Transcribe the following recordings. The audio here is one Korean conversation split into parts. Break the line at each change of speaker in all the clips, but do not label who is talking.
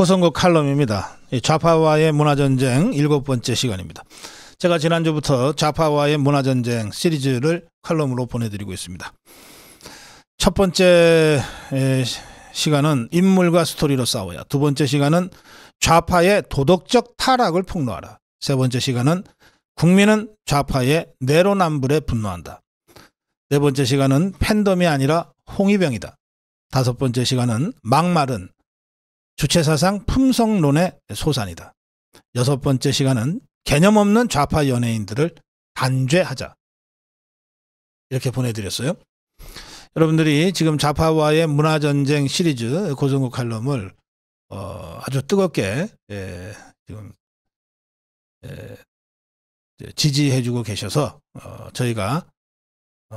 후성국 칼럼입니다. 좌파와의 문화전쟁 일곱 번째 시간입니다. 제가 지난주부터 좌파와의 문화전쟁 시리즈를 칼럼으로 보내드리고 있습니다. 첫 번째 시간은 인물과 스토리로 싸워야. 두 번째 시간은 좌파의 도덕적 타락을 폭로하라. 세 번째 시간은 국민은 좌파의 내로남불에 분노한다. 네 번째 시간은 팬덤이 아니라 홍위병이다. 다섯 번째 시간은 막말은 주체사상 품성론의 소산이다. 여섯 번째 시간은 개념 없는 좌파 연예인들을 단죄하자. 이렇게 보내드렸어요. 여러분들이 지금 좌파와의 문화전쟁 시리즈 고성국 칼럼을 어, 아주 뜨겁게 예, 지금 예, 지지해주고 계셔서 어, 저희가 어,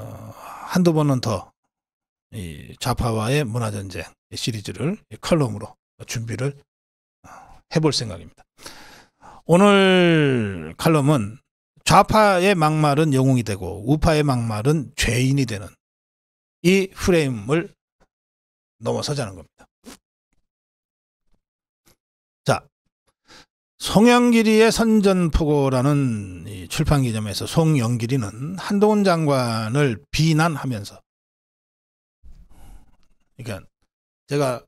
한두 번은 더이 좌파와의 문화전쟁 시리즈를 칼럼으로 준비를 어, 해볼 생각입니다. 오늘 칼럼은 좌파의 막말은 영웅이 되고 우파의 막말은 죄인이 되는 이 프레임을 넘어서자는 겁니다. 자, 송영길이의 선전포고라는 출판 기념에서 송영길이는 한동훈 장관을 비난하면서 그러니까 제가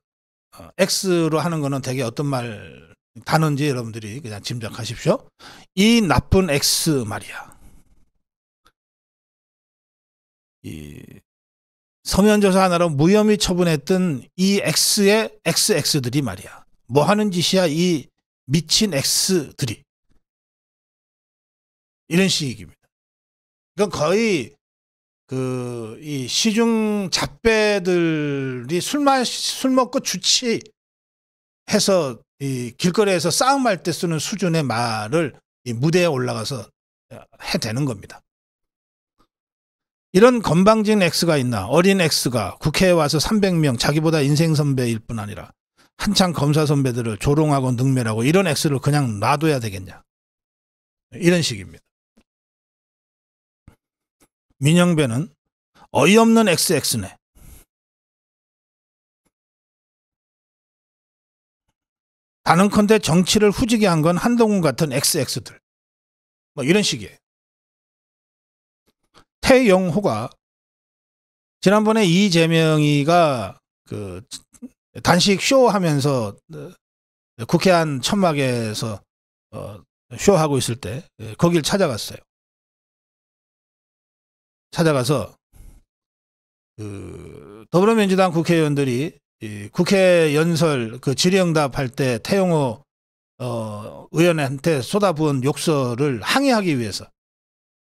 어, X로 하는 거는 되게 어떤 말 단어인지 여러분들이 그냥 짐작하십시오. 이 나쁜 X 말이야. 이 서면조사 하나로 무혐의 처분했던 이 X의 XX들이 말이야. 뭐 하는 짓이야 이 미친 X들이. 이런 식입니다. 그러니까 거의 그이 시중 잡배들이 술마술 먹고 주치해서 이 길거리에서 싸움할 때 쓰는 수준의 말을 이 무대에 올라가서 해되는 겁니다. 이런 건방진 X가 있나 어린 X가 국회에 와서 300명 자기보다 인생 선배일 뿐 아니라 한창 검사 선배들을 조롱하고 능멸하고 이런 X를 그냥 놔둬야 되겠냐 이런 식입니다. 민영배는
어이없는 XX네. 단는컨대 정치를 후지게 한 건 한동훈 같은 XX들. 뭐 이런 식이에요. 태영호가
지난번에 이재명이가 그 단식 쇼 하면서 어, 국회 안 천막에서 어 쇼하고 있을 때 예, 거길 찾아갔어요. 찾아가서 그 더불어민주당 국회의원들이 이 국회 연설 그 질의응답 할때 태용호 어, 의원한테 쏟아부은 욕설을 항의하기 위해서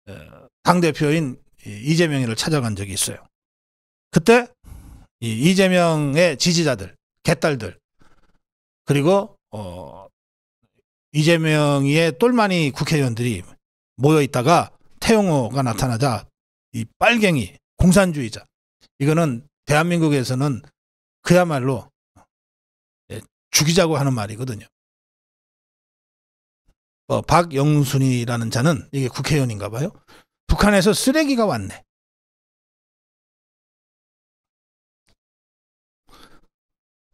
어, 당 대표인 이재명이를 찾아간 적이 있어요. 그때 이 이재명의 지지자들, 개딸들 그리고 어, 이재명의 똘마니 국회의원들이 모여 있다가 태용호가 나타나자 이 빨갱이, 공산주의자. 이거는 대한민국에서는 그야말로
예, 죽이자고 하는 말이거든요. 어, 박영순이라는 자는 이게 국회의원인가 봐요. 북한에서 쓰레기가 왔네.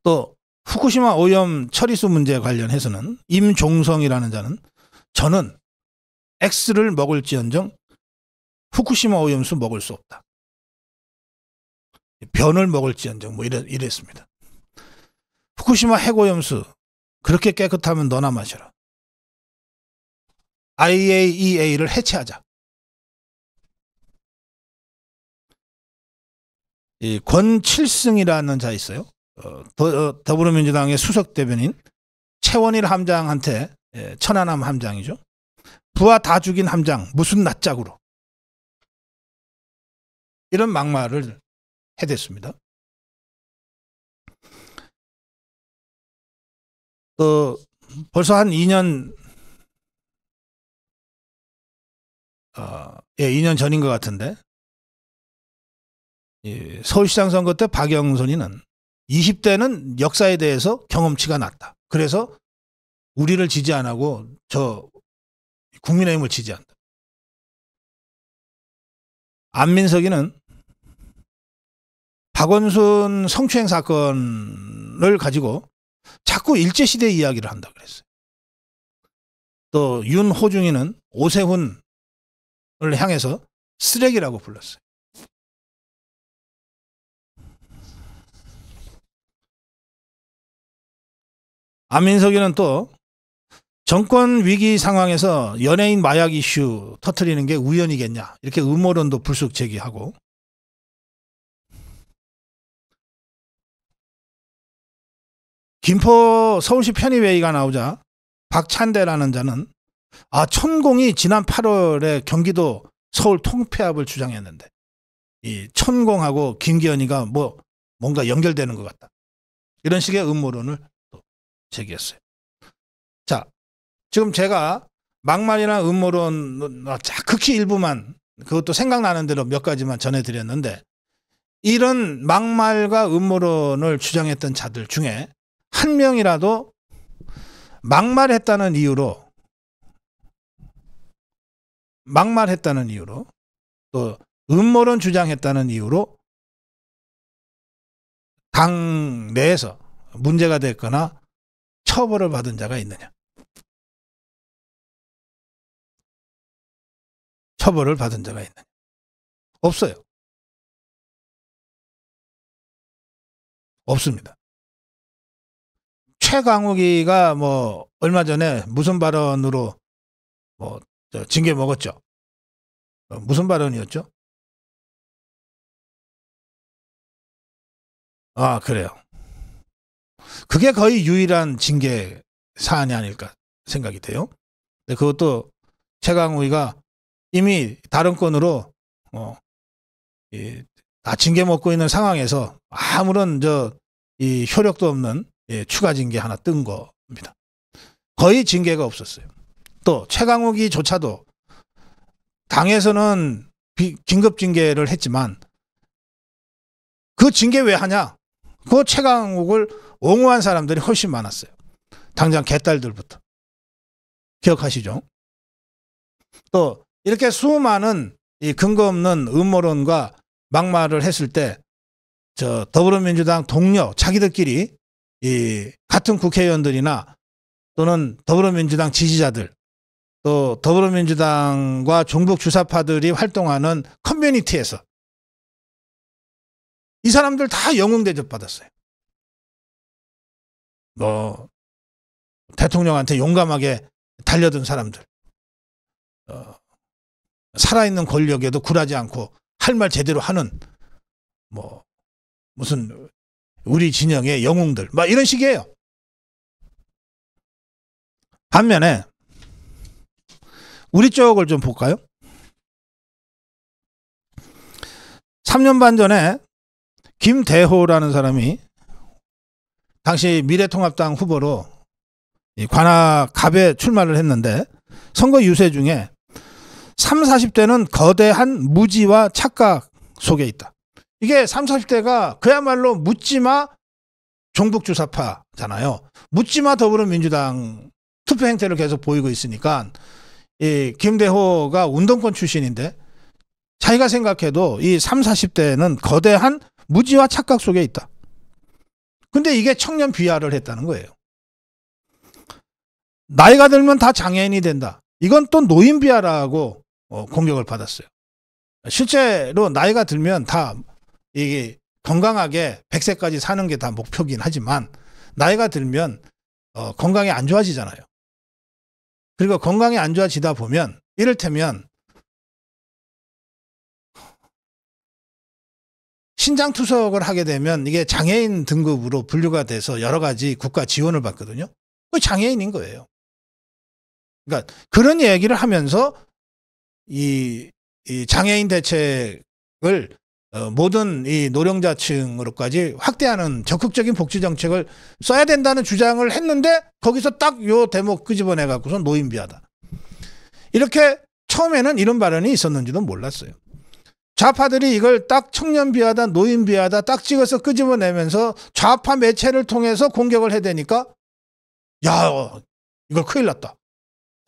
또
후쿠시마 오염 처리수 문제 관련해서는 임종성이라는 자는 저는 X를 먹을지언정 후쿠시마 오염수 먹을 수 없다.
변을 먹을지언정 뭐 이랬, 이랬습니다. 후쿠시마 핵오염수 그렇게 깨끗하면 너나 마셔라. IAEA를 해체하자.
이 권칠승이라는 자 있어요. 어, 더, 어, 불어민주당의 수석 대변인 최원일 함장한테 예, 천안함 함장이죠. 부하 다 죽인 함장 무슨 낯짝으로 이런
막말을 해댔습니다. 그 벌써 한 2년 어, 아, 예, 2년 전인 것 같은데 예,
서울시장 선거 때 박영선이는 20대는 역사에 대해서 경험치가 낮다. 그래서 우리를 지지 안 하고 저
국민의힘을 지지한다. 안민석이는
박원순 성추행 사건을 가지고 자꾸 일제시대 이야기를 한다 그랬어요. 또 윤호중이는
오세훈을 향해서 쓰레기라고 불렀어요.
안민석이는 또 정권 위기 상황에서 연예인 마약 이슈 터트리는 게 우연이겠냐 이렇게 음모론도 불쑥 제기하고 김포 서울시 편의회의가 나오자 박찬대라는 자는 아 천공이 지난 8월에 경기도 서울 통폐합을 주장했는데 이 천공하고 김기현이가 뭐 뭔가 연결되는 것 같다. 이런 식의 음모론을 또 제기했어요. 자, 지금 제가 막말이나 음모론 아, 자 극히 일부만 그것도 생각나는 대로 몇 가지만 전해드렸는데 이런 막말과 음모론을 주장했던 자들 중에 한 명이라도 막말했다는 이유로 막말했다는 이유로 또 음모론 주장했다는
이유로 당 내에서 문제가 됐거나 처벌을 받은 자가 있느냐. 처벌을 받은 자가 있느냐. 없어요. 없습니다. 최강욱이가 뭐 얼마 전에 무슨 발언으로 뭐 징계 먹었죠. 어, 무슨 발언이었죠? 아 그래요. 그게
거의 유일한 징계 사안이 아닐까 생각이 돼요. 근데 그것도 최강욱이가 이미 다른 건으로 어, 이, 다 징계 먹고 있는 상황에서 아무런 저이 효력도 없는 예, 추가 징계 하나 뜬 겁니다. 거의 징계가 없었어요. 또 최강욱이조차도 당에서는 비, 긴급 징계를 했지만 그 징계 왜 하냐? 그 최강욱을 옹호한 사람들이 훨씬 많았어요. 당장 개딸들부터. 기억하시죠? 또 이렇게 수많은 이 근거 없는 음모론과 막말을 했을 때 저 더불어민주당 동료 자기들끼리 이 같은 국회의원들이나 또는 더불어민주당 지지자들 또 더불어민주당과 종북 주사파들이 활동하는 커뮤니티에서
이 사람들 다 영웅 대접 받았어요.
뭐 대통령한테 용감하게 달려든 사람들, 어, 살아있는 권력에도 굴하지 않고 할 말 제대로 하는 뭐 무슨 우리 진영의 영웅들 막 이런 식이에요. 반면에 우리 쪽을 좀 볼까요? 3년 반 전에 김대호라는 사람이 당시 미래통합당 후보로 관악갑에 출마를 했는데 선거 유세 중에 3, 40대는 거대한 무지와 착각 속에 있다. 이게 30, 40대가 그야말로 묻지마 종북주사파잖아요. 묻지마 더불어민주당 투표 행태를 계속 보이고 있으니까 이 김대호가 운동권 출신인데 자기가 생각해도 이 3, 40대는 거대한 무지와 착각 속에 있다. 근데 이게 청년 비하를 했다는 거예요. 나이가 들면 다 장애인이 된다. 이건 또 노인 비하라고 어, 공격을 받았어요. 실제로 나이가 들면 다 이게 건강하게 100세까지 사는 게 다 목표긴 하지만 나이가 들면 어, 건강이 안 좋아지잖아요. 그리고 건강이 안 좋아지다 보면
이를테면
신장 투석을 하게 되면 이게 장애인 등급으로 분류가 돼서 여러 가지 국가 지원을 받거든요. 그 장애인인 거예요. 그러니까 그런 얘기를 하면서 이, 이 장애인 대책을 어, 모든 이 노령자층으로까지 확대하는 적극적인 복지 정책을 써야 된다는 주장을 했는데 거기서 딱 요 대목 끄집어내 갖고서 노인비하다. 이렇게 처음에는 이런 발언이 있었는지도 몰랐어요. 좌파들이 이걸 딱 청년 비하다 노인 비하다 딱 찍어서 끄집어내면서 좌파 매체를 통해서 공격을 해대니까 야 이걸 큰일 났다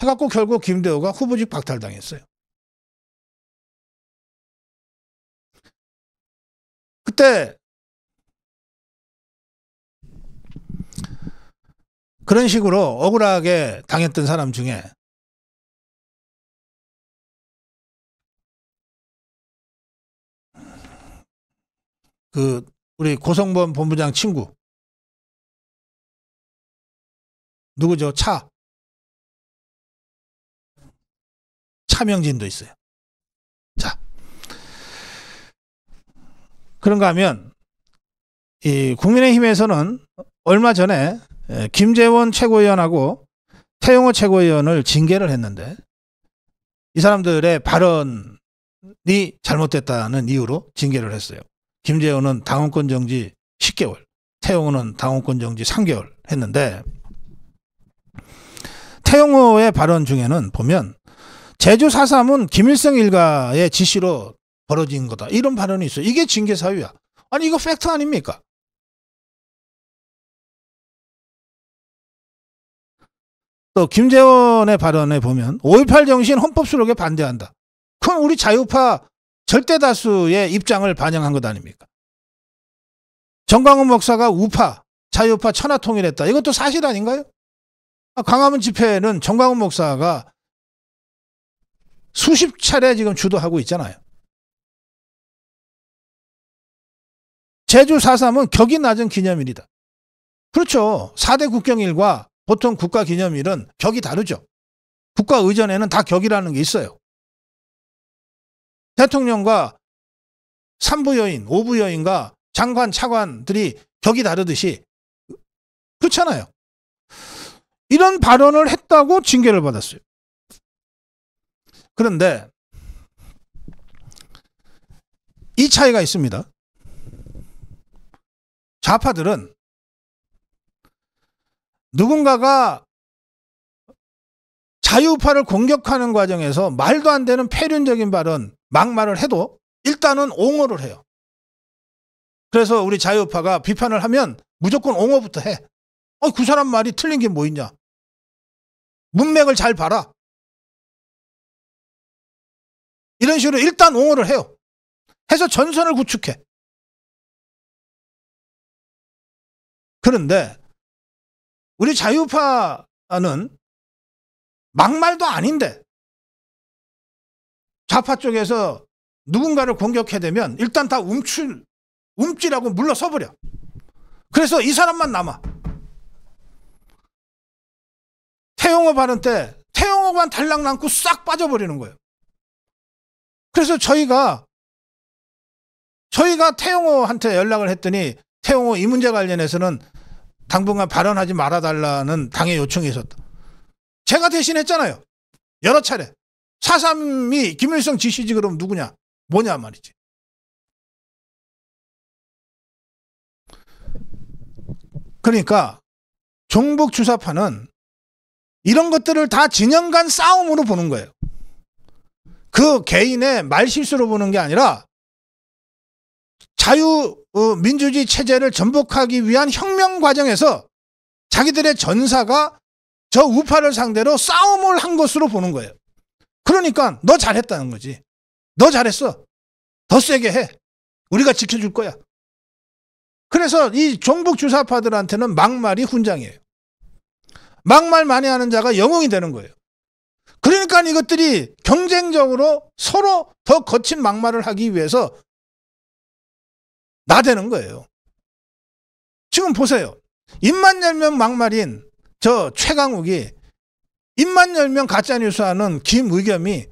해갖고 결국 김대호가
후보직 박탈당했어요. 그때 그런 식으로 억울하게 당했던 사람 중에 그 우리 고성범 본부장 친구 누구죠? 차
차명진도 있어요. 그런가 하면 이 국민의힘에서는 얼마 전에 예, 김재원 최고위원하고 태용호 최고위원을 징계를 했는데 이 사람들의 발언이 잘못됐다는 이유로 징계를 했어요. 김재원은 당원권 정지 10개월, 태용호는 당원권 정지 3개월 했는데 태용호의 발언 중에는 보면 제주 4.3은 김일성 일가의 지시로 벌어진 거다. 이런 발언이 있어요. 이게 징계 사유야. 아니 이거 팩트 아닙니까? 또 김재원의 발언에 보면 5.18 정신 헌법 수록에 반대한다. 그럼 우리 자유파 절대 다수의 입장을 반영한 것 아닙니까? 정광훈 목사가 우파, 자유파 천하통일했다. 이것도 사실 아닌가요? 아, 광화문 집회는 정광훈 목사가
수십 차례 지금 주도하고 있잖아요.
제주 4.3은 격이 낮은 기념일이다. 그렇죠. 4대 국경일과 보통 국가 기념일은 격이 다르죠. 국가 의전에는 다 격이라는
게 있어요. 대통령과 삼부여인,
오부여인과 장관, 차관들이 격이 다르듯이 그렇잖아요. 이런 발언을 했다고 징계를 받았어요. 그런데 이 차이가 있습니다. 좌파들은 누군가가 자유파를 공격하는 과정에서 말도 안 되는 폐륜적인 발언, 막말을 해도 일단은 옹호를 해요. 그래서 우리 자유파가 비판을 하면 무조건 옹호부터 해. 어,
그 사람 말이 틀린 게 뭐 있냐. 문맥을 잘 봐라. 이런 식으로 일단 옹호를 해요. 해서 전선을 구축해. 그런데 우리 자유파는 막말도 아닌데
좌파 쪽에서 누군가를 공격해되면 일단 다 움찔, 움찔하고 물러서버려. 그래서 이 사람만 남아. 태용호 발언 때 태용호만 달랑 남고 싹 빠져버리는 거예요. 그래서 저희가 저희가 태용호한테 연락을 했더니 태용호 이 문제 관련해서는 당분간 발언하지 말아달라는 당의 요청이 있었다. 제가 대신했잖아요. 여러 차례. 4삼이 김일성 지시지 그럼 누구냐? 뭐냐 말이지. 그러니까 종북 주사파는 이런 것들을 다 진영 간 싸움으로 보는 거예요. 그 개인의 말실수로 보는 게 아니라 자유 어, 민주주의 체제를 전복하기 위한 혁명 과정에서 자기들의 전사가 저 우파를 상대로 싸움을 한 것으로 보는 거예요. 그러니까 너 잘했다는 거지. 너 잘했어. 더 세게 해. 우리가 지켜줄 거야. 그래서 이 종북 주사파들한테는 막말이 훈장이에요. 막말 많이 하는 자가 영웅이 되는 거예요. 그러니까 이것들이 경쟁적으로 서로 더 거친 막말을 하기 위해서 나 되는 거예요. 지금 보세요. 입만 열면 막말인 저 최강욱이 입만 열면 가짜뉴스 하는 김의겸이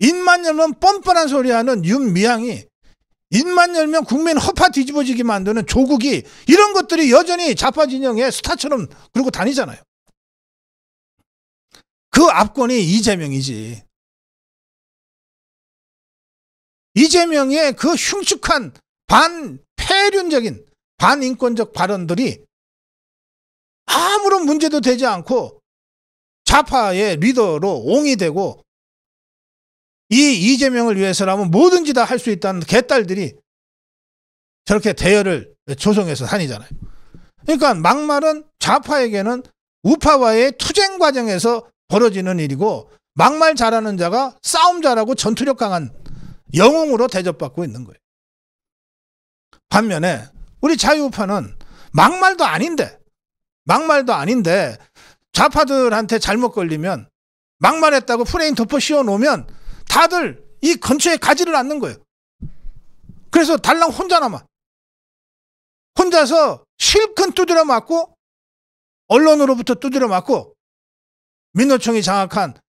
입만 열면 뻔뻔한 소리 하는 윤미향이 입만 열면 국민 허파 뒤집어지게 만드는 조국이 이런 것들이 여전히 좌파 진영의 스타처럼 그러고 다니잖아요. 그 압권이 이재명이지.
이재명의 그 흉측한
반폐륜적인 반인권적 발언들이 아무런 문제도 되지 않고 좌파의 리더로 옹이 되고 이 이재명을 위해서라면 뭐든지 다 할 수 있다는 개딸들이 저렇게 대열을 조성해서 다니잖아요. 그러니까 막말은 좌파에게는 우파와의 투쟁 과정에서 벌어지는 일이고 막말 잘하는 자가 싸움 잘하고 전투력 강한 영웅으로 대접받고 있는 거예요. 반면에 우리 자유우파는 막말도 아닌데 막말도 아닌데 좌파들한테 잘못 걸리면 막말했다고 프레임 덮어 씌워놓으면 다들 이 근처에 가지를 않는 거예요. 그래서 달랑 혼자 남아. 혼자서 실컷 두드려 맞고 언론으로부터 두드려 맞고 민노총이 장악한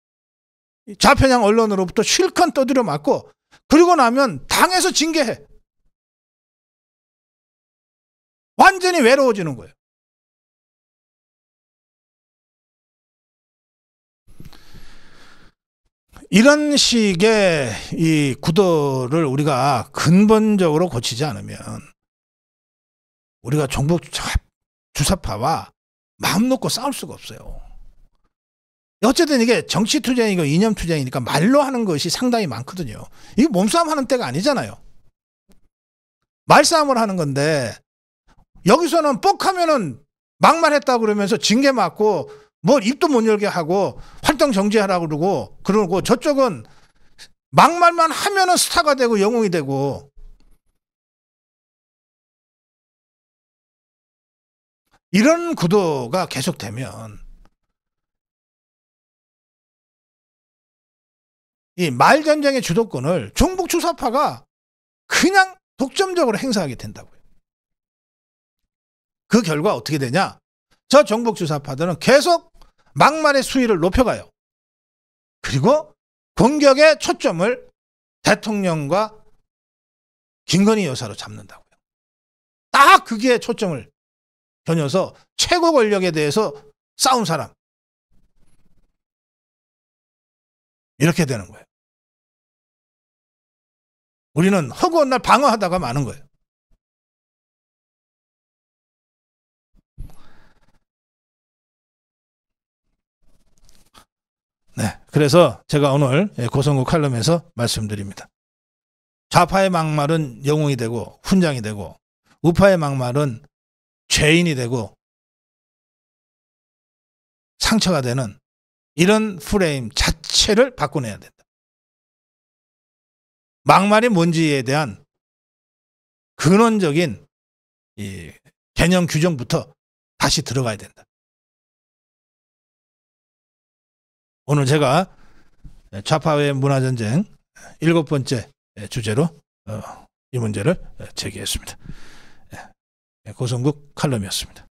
좌편향 언론으로부터 실컷 두드려 맞고 그리고 나면 당에서 징계해.
완전히 외로워지는 거예요.
이런 식의 이 구도를 우리가 근본적으로 고치지 않으면 우리가 종북 주사파와 마음 놓고 싸울 수가 없어요. 어쨌든 이게 정치 투쟁이고 이념 투쟁이니까 말로 하는 것이 상당히 많거든요. 이게 몸싸움 하는 때가 아니잖아요. 말싸움을 하는 건데 여기서는 뻑하면은 막말했다 그러면서 징계 맞고 뭐 입도 못 열게 하고 활동 정지하라 그러고 그러고 저쪽은 막말만 하면은 스타가 되고 영웅이 되고
이런 구도가 계속되면
이 말전쟁의 주도권을 종북 추사파가 그냥 독점적으로 행사하게 된다고요. 그 결과 어떻게 되냐? 저 정복주사파들은 계속 막말의 수위를 높여가요. 그리고 공격의 초점을 대통령과 김건희 여사로 잡는다고요. 딱 그게 초점을 겨녀서 최고 권력에
대해서 싸운 사람. 이렇게 되는 거예요. 우리는 허구한 날 방어하다가 마는 거예요.
네. 그래서 제가 오늘 예, 고성구 칼럼에서 말씀드립니다. 좌파의 막말은 영웅이 되고 훈장이 되고 우파의 막말은 죄인이 되고
상처가 되는 이런 프레임 자체를 바꿔내야 된다. 막말이 뭔지에 대한 근원적인 개념 규정부터 다시 들어가야 된다. 오늘 제가 예,
좌파의 문화전쟁 일곱 번째 주제로 어, 이 문제를 어, 제기했습니다. 예, 예, 고성국 칼럼이었습니다.